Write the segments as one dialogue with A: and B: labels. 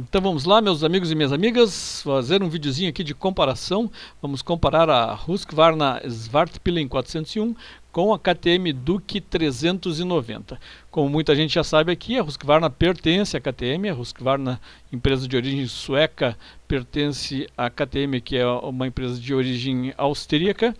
A: Então vamos lá, meus amigos e minhas amigas, fazer um videozinho aqui de comparação. Vamos comparar a Husqvarna Svartpilen 401 com a KTM Duke 390. Como muita gente já sabe aqui, a Husqvarna pertence à KTM, a Husqvarna, empresa de origem sueca, pertence à KTM, que é uma empresa de origem austríaca.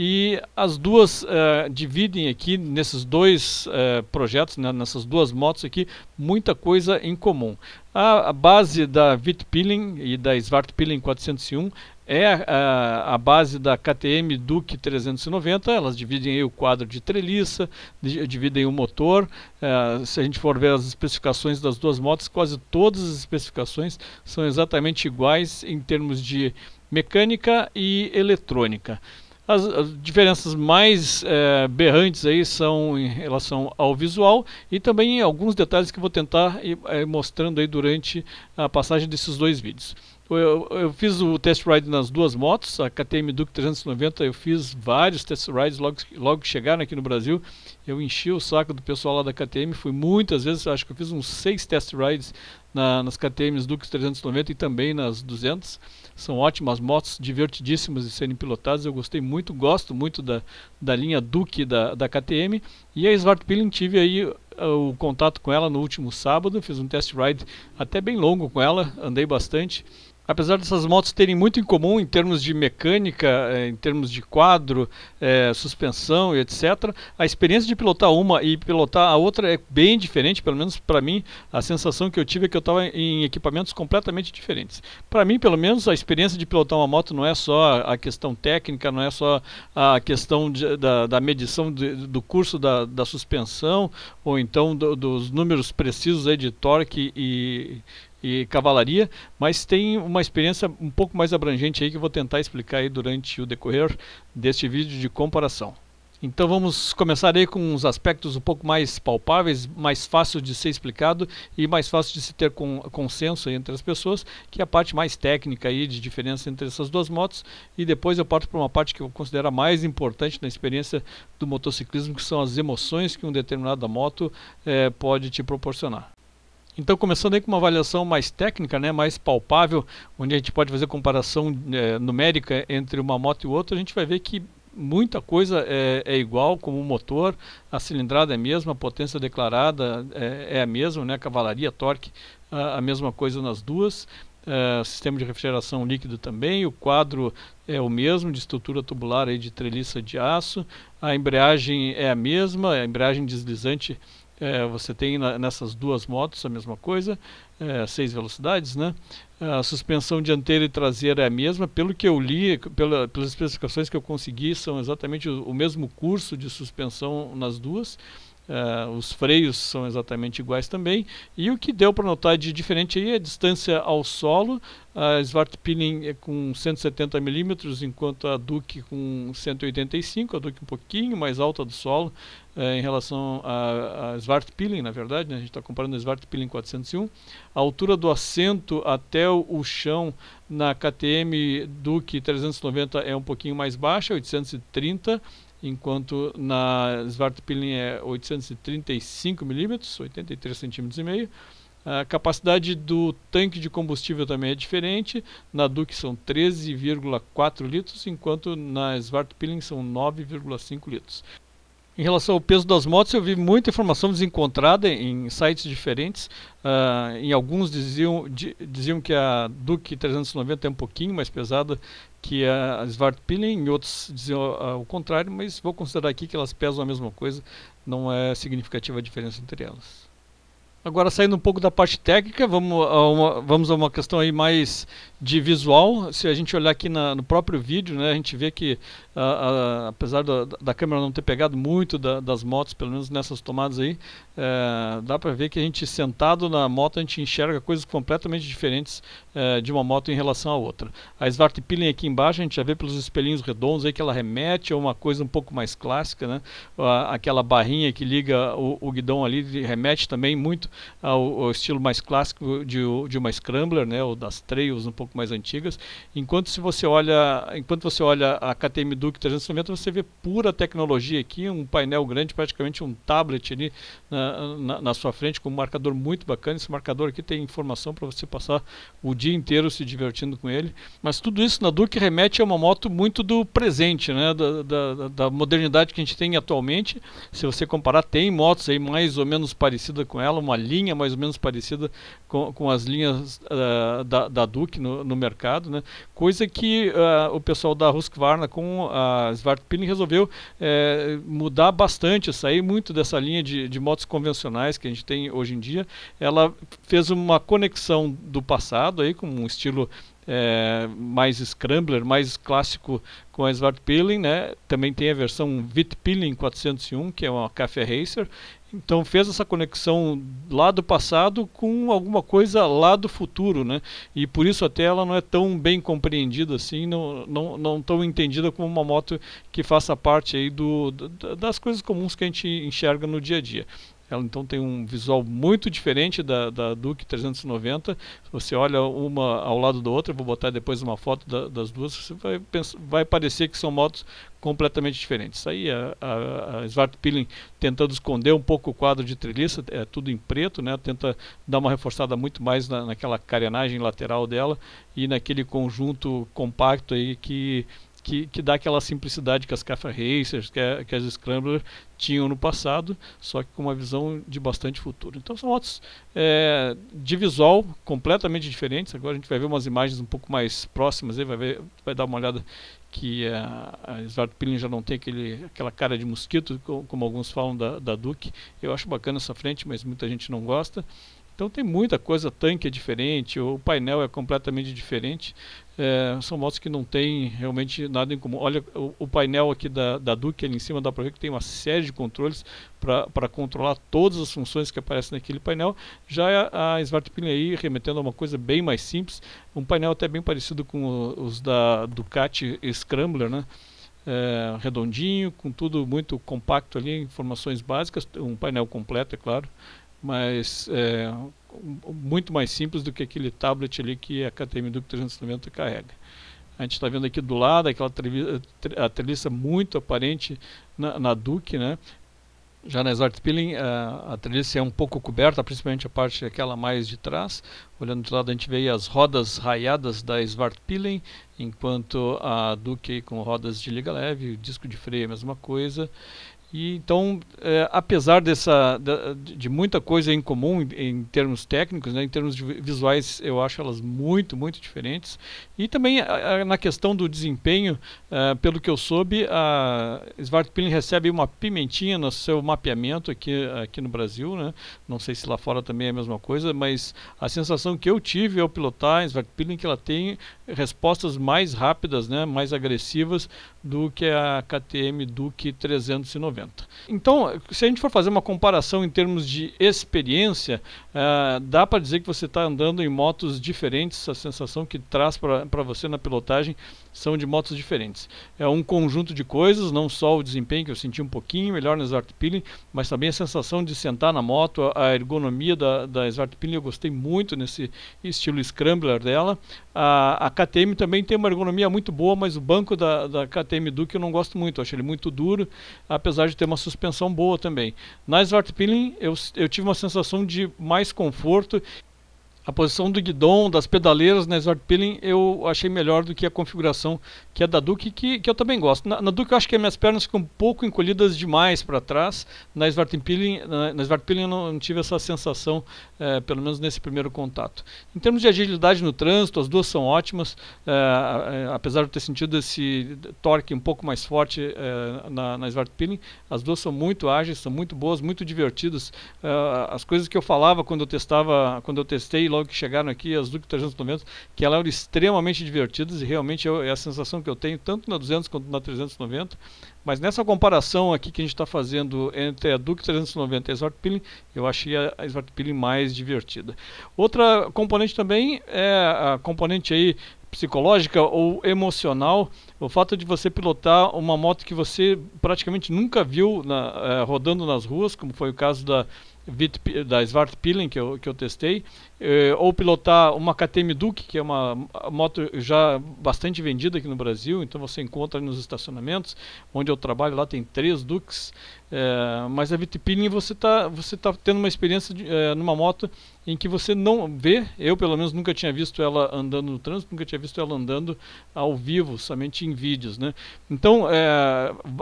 A: E as duas uh, dividem aqui nesses dois uh, projetos, né, nessas duas motos aqui, muita coisa em comum. A, a base da Vitpiling e da Svartpilling 401 é a, eh, a, base da KTM Duke 390, elas dividem o quadro de treliça, dividem o motor. se a gente for ver as especificações das duas motos, quase todas as especificações são exatamente iguais em termos de mecânica e eletrônica. As, as diferenças mais é, berrantes aí são em relação ao visual e também alguns detalhes que vou tentar ir, eh, mostrando aí durante a passagem desses dois vídeos. Eu, eu, fiz o test ride nas duas motos, a KTM Duke 390, eu fiz vários test rides logo, logo que chegaram aqui no Brasil. Eu enchi o saco do pessoal lá da KTM, fui muitas vezes, acho que eu fiz uns seis test rides na, nas KTM Duke 390 e também nas 200. São ótimas motos, divertidíssimas de serem pilotadas. Eu gostei muito, gosto muito da, da linha Duke da, da KTM. E a Svartpilen tive aí eh, o contato com ela no último sábado. Fiz um test ride até bem longo com ela, andei bastante. Apesar dessas motos terem muito em comum em termos de mecânica, eh, em termos de quadro, é, suspensão e etc., a experiência de pilotar uma e pilotar a outra é bem diferente, pelo menos para mim, a sensação que eu tive é que eu estava em equipamentos completamente diferentes. Para mim, pelo menos, a experiência de pilotar uma moto não é só a questão técnica, não é só a questão de, da, da, medição de, do curso da, da, suspensão, ou então do, dos números precisos aí de torque e e cavalaria, mas tem uma experiência um pouco mais abrangente aí que eu vou tentar explicar aí durante o decorrer deste vídeo de comparação. Então vamos começar aí com uns aspectos um pouco mais palpáveis, mais fácil de ser explicado e mais fácil de se ter com, consenso entre as pessoas, que é a parte mais técnica aí de diferença entre essas duas motos. E depois eu parto para uma parte que eu considero a mais importante na experiência do motociclismo, que são as emoções que um determinada moto eh, pode te proporcionar. Então, começando aí com uma avaliação mais técnica, né, mais palpável, onde a gente pode fazer comparação é, numérica entre uma moto e outra, a gente vai ver que muita coisa é, é, igual, como o motor, a cilindrada é a mesma, a potência declarada é, é a mesma, né? a cavalaria, torque, a, a mesma coisa nas duas. Uh, sistema de refrigeração líquido também, o quadro é o mesmo, de estrutura tubular aí de treliça de aço, a embreagem é a mesma, a embreagem deslizante é, você tem na, nessas duas motos a mesma coisa, é, seis velocidades, né? A suspensão dianteira e traseira é a mesma. Pelo que eu li, pela, pelas especificações que eu consegui, são exatamente o, o mesmo curso de suspensão nas duas. Uh, os freios são exatamente iguais também. E o que deu para notar de diferente aí é a distância ao solo. A Svartpilin é com 170 milímetros, enquanto a Duke com 185, a Duke um pouquinho mais alta do solo uh, em relação à Svartpilin, na verdade. Né? A gente está comparando a Svartpilin 401. A altura do assento até o, o chão na KTM Duke 390 é um pouquinho mais baixa, 830 enquanto na Svartpilin é 835 milímetros, 83 centímetros e meio. A capacidade do tanque de combustível também é diferente. Na Duke são 13,4 litros, enquanto na Svartpilin são 9,5 litros. Em relação ao peso das motos, eu vi muita informação desencontrada em sites diferentes. Uh, em alguns diziam, diziam que a Duke 390 é um pouquinho mais pesada que a Svartpillen e outros dizem ah, o contrário, mas vou considerar aqui que elas pesam a mesma coisa, não é significativa a diferença entre elas. Agora saindo um pouco da parte técnica, vamos a uma, vamos a uma questão aí mais de visual. Se a gente olhar aqui na, no próprio vídeo, né, a gente vê que ah, ah, apesar da, da, câmera não ter pegado muito da, das motos, pelo menos nessas tomadas aí, é, dá para ver que a gente sentado na moto a gente enxerga coisas completamente diferentes é, de uma moto em relação à outra. A Svartpilen aqui embaixo a gente já vê pelos espelhinhos redondos aí que ela remete a uma coisa um pouco mais clássica, né? aquela barrinha que liga o, o, guidão ali remete também muito ao, ao estilo mais clássico de, de, uma Scrambler, né? Ou das trails um pouco mais antigas. Enquanto se você olha, enquanto você olha a KTM Duke 390 você vê pura tecnologia aqui, um painel grande, praticamente um tablet ali. Na, né? na, na, sua frente com um marcador muito bacana. Esse marcador aqui tem informação para você passar o dia inteiro se divertindo com ele. Mas tudo isso na Duke remete a uma moto muito do presente, né? Da, da, da, modernidade que a gente tem atualmente. Se você comparar, tem motos aí mais ou menos parecida com ela, uma linha mais ou menos parecida com, com as linhas uh, da, da Duke no, no, mercado, né? Coisa que uh, o pessoal da Husqvarna com a Svartpilin resolveu uh, mudar bastante, sair muito dessa linha de, de motos com convencionais que a gente tem hoje em dia, ela fez uma conexão do passado aí com um estilo é, mais scrambler, mais clássico com a Svart Peeling, né? Também tem a versão Vit Peeling 401, que é uma Café Racer. Então fez essa conexão lá do passado com alguma coisa lá do futuro, né? E por isso até ela não é tão bem compreendida assim, não, não, não tão entendida como uma moto que faça parte aí do, das coisas comuns que a gente enxerga no dia a dia. Ela então tem um visual muito diferente da, da Duke 390. Você olha uma ao lado da outra, vou botar depois uma foto da, das duas, você vai, vai parecer que são motos completamente diferentes. Aí a, a, a Svart Peeling tentando esconder um pouco o quadro de treliça, é tudo em preto, né? tenta dar uma reforçada muito mais na, naquela carenagem lateral dela e naquele conjunto compacto aí que que, que dá aquela simplicidade que as Cafra Racers, que, é, que as Scramblers tinham no passado, só que com uma visão de bastante futuro. Então são motos é, de visual completamente diferentes. Agora a gente vai ver umas imagens um pouco mais próximas, aí vai, ver, vai dar uma olhada que a, a Pilling já não tem aquele, aquela cara de mosquito, como, como alguns falam da, da Duke. Eu acho bacana essa frente, mas muita gente não gosta. Então tem muita coisa, tanque é diferente, o painel é completamente diferente. É, são motos que não tem realmente nada em comum. Olha o, o painel aqui da, da Duke ali em cima, dá para ver que tem uma série de controles para controlar todas as funções que aparecem naquele painel. Já a, a Svartpin aí remetendo a uma coisa bem mais simples, um painel até bem parecido com os da Ducati Scrambler, né? É, redondinho, com tudo muito compacto ali, informações básicas, um painel completo, é claro, mas é, muito mais simples do que aquele tablet ali que a KTM Duke 390 carrega. A gente está vendo aqui do lado aquela treliça, a treliça muito aparente na, na Duke, né? Já na Exhort Peeling a, a treliça é um pouco coberta, principalmente a parte aquela mais de trás. Olhando de lado a gente vê as rodas raiadas da Svart Peeling, enquanto a Duke com rodas de liga leve, disco de freio é a mesma coisa. E então, é, apesar dessa de, de muita coisa em comum em, em termos técnicos, né, em termos visuais, eu acho elas muito, muito diferentes. E também a, a, na questão do desempenho, é, pelo que eu soube, a Svartpilin recebe uma pimentinha no seu mapeamento aqui, aqui no Brasil, né? Não sei se lá fora também é a mesma coisa, mas a sensação que eu tive ao pilotar a Svartpilin é que ela tem respostas mais rápidas, né, mais agressivas do que a KTM Duke 390. Então, se a gente for fazer uma comparação em termos de experiência, uh, dá para dizer que você está andando em motos diferentes, a sensação que traz para você na pilotagem são de motos diferentes. É um conjunto de coisas, não só o desempenho que eu senti um pouquinho melhor na Svart Peeling, mas também a sensação de sentar na moto, a ergonomia da, da Svart Peeling eu gostei muito nesse estilo Scrambler dela. A, a KTM também tem uma ergonomia muito boa, mas o banco da, da KTM Duke eu não gosto muito, eu acho ele muito duro, apesar de ter uma suspensão boa também. Na Svart Peeling eu, eu tive uma sensação de mais conforto a posição do guidon, das pedaleiras na né, Snort Peeling eu achei melhor do que a configuração que é da Duke, que, que eu também gosto. Na, na Duke eu acho que as minhas pernas ficam um pouco encolhidas demais para trás. Na Snort Peeling, na, na Snort Peeling eu não, não, tive essa sensação, é, pelo menos nesse primeiro contato. Em termos de agilidade no trânsito, as duas são ótimas, é, apesar de ter sentido esse torque um pouco mais forte é, na, na Peeling, as duas são muito ágeis, são muito boas, muito divertidas. as coisas que eu falava quando eu testava, quando eu testei logo logo que chegaram aqui, as Duke 390, que elas eram extremamente divertidas e realmente é a sensação que eu tenho, tanto na 200 quanto na 390. Mas nessa comparação aqui que a gente está fazendo entre a Duke 390 e a Smart Peeling, eu achei a, a Smart Peeling mais divertida. Outra componente também é a componente aí psicológica ou emocional, o fato de você pilotar uma moto que você praticamente nunca viu na, eh, rodando nas ruas, como foi o caso da, Vit, da que eu, que eu testei, eh, ou pilotar uma KTM Duke, que é uma moto já bastante vendida aqui no Brasil, então você encontra nos estacionamentos, onde eu trabalho lá tem três Dukes, eh, mas a Vitipiling você está você tá tendo uma experiência de, eh, numa moto em que você não vê, eu pelo menos nunca tinha visto ela andando no trânsito, nunca tinha visto ela andando ao vivo, somente em vídeos, né? Então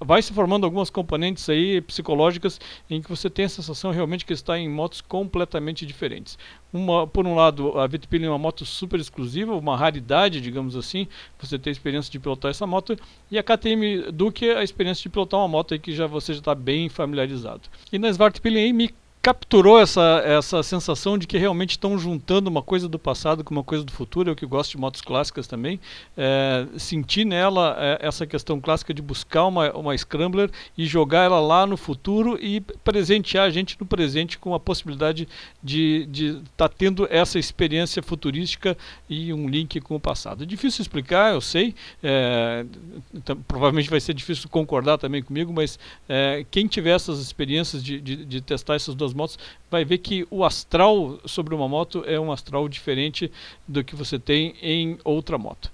A: vai se formando algumas componentes aí psicológicas em que você tem a sensação realmente que está em motos completamente diferentes. Uma por um lado, a Vitpil é uma moto super exclusiva, uma raridade, digamos assim, você ter a experiência de pilotar essa moto, e a KTM Duke é a experiência de pilotar uma moto que já você já está bem familiarizado. E na Svartpilen MX capturou essa, essa sensação de que realmente estão juntando uma coisa do passado com uma coisa do futuro. Eu que gosto de motos clássicas também, é, senti nela é, essa questão clássica de buscar uma, uma Scrambler e jogar ela lá no futuro e presentear a gente no presente com a possibilidade de estar tá tendo essa experiência futurística e um link com o passado. É difícil explicar, eu sei, é, provavelmente vai ser difícil concordar também comigo, mas é, quem tiver essas experiências de, de, de testar essas duas motos, vai ver que o astral sobre uma moto é um astral diferente do que você tem em outra moto.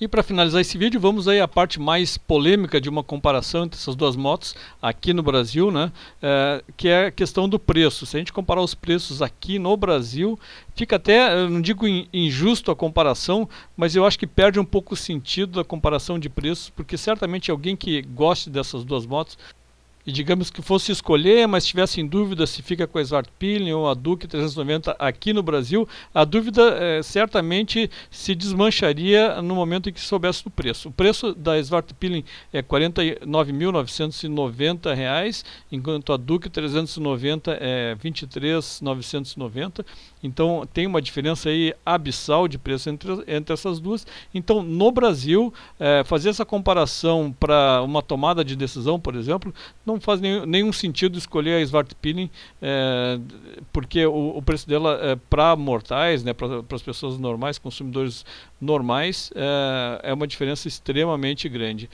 A: E para finalizar esse vídeo, vamos aí à parte mais polêmica de uma comparação entre essas duas motos aqui no Brasil, né? É, que é a questão do preço. Se a gente comparar os preços aqui no Brasil, fica até, eu não digo injusto a comparação, mas eu acho que perde um pouco o sentido da comparação de preços, porque certamente alguém que goste dessas duas motos e digamos que fosse escolher, mas tivesse em dúvida se fica com a Smart Peeling ou a Duke 390 aqui no Brasil, a dúvida é, certamente se desmancharia no momento em que soubesse do preço. O preço da Smart Peeling é R$ 49.990, enquanto a Duke 390 é R$ 23.990. Então tem uma diferença aí abissal de preço entre, entre essas duas. Então no Brasil, é, fazer essa comparação para uma tomada de decisão, por exemplo, não não faz nenhum, nenhum sentido escolher a Svartpilin, é, porque o, o, preço dela é, para mortais, né, para as pessoas normais, consumidores normais, é, é, uma diferença extremamente grande.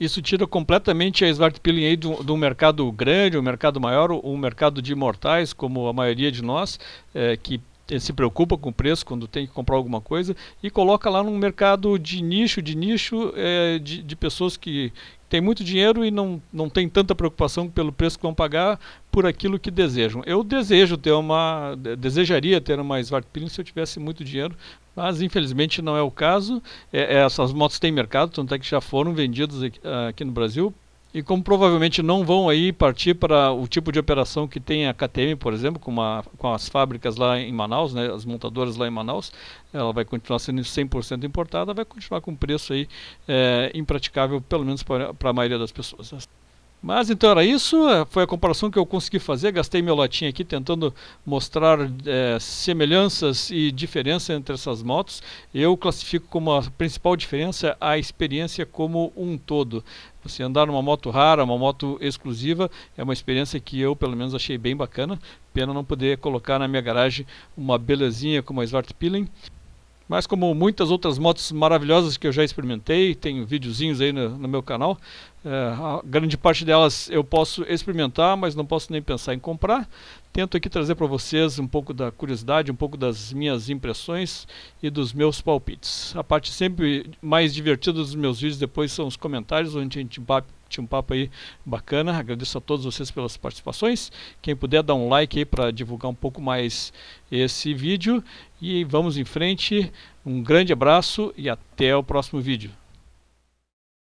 A: Isso tira completamente a Svartpilin aí do, mercado grande, um mercado maior, um mercado de mortais, como a maioria de nós, eh, que eh, se preocupa com o preço quando tem que comprar alguma coisa e coloca lá num mercado de nicho, de nicho é, de, de, pessoas que têm muito dinheiro e não, não tem tanta preocupação pelo preço que vão pagar por aquilo que desejam. Eu desejo ter uma, desejaria ter uma Smart Peeling se eu tivesse muito dinheiro, mas infelizmente não é o caso. É, é essas motos têm mercado, tanto é que já foram vendidas aqui, ah, aqui no Brasil e como provavelmente não vão aí partir para o tipo de operação que tem a KTM, por exemplo, com, uma, com as fábricas lá em Manaus, né, as montadoras lá em Manaus, ela vai continuar sendo 100% importada, vai continuar com preço aí é, impraticável, pelo menos para a maioria das pessoas. Mas então era isso, eh, foi a comparação que eu consegui fazer. Gastei meu latinho aqui tentando mostrar é, semelhanças e diferença entre essas motos. Eu classifico como a principal diferença a experiência como um todo. Você andar numa moto rara, uma moto exclusiva, é uma experiência que eu pelo menos achei bem bacana. Pena não poder colocar na minha garagem uma belezinha como a Svart Peeling. Mas como muitas outras motos maravilhosas que eu já experimentei, tem videozinhos aí no, no meu canal, é, grande parte delas eu posso experimentar, mas não posso nem pensar em comprar. Tento aqui trazer para vocês um pouco da curiosidade, um pouco das minhas impressões e dos meus palpites. A parte sempre mais divertida dos meus vídeos depois são os comentários, onde a gente tinha um papo aí bacana. Agradeço a todos vocês pelas participações. Quem puder dar um like aí para divulgar um pouco mais esse vídeo. E vamos em frente. Um grande abraço e até o próximo vídeo.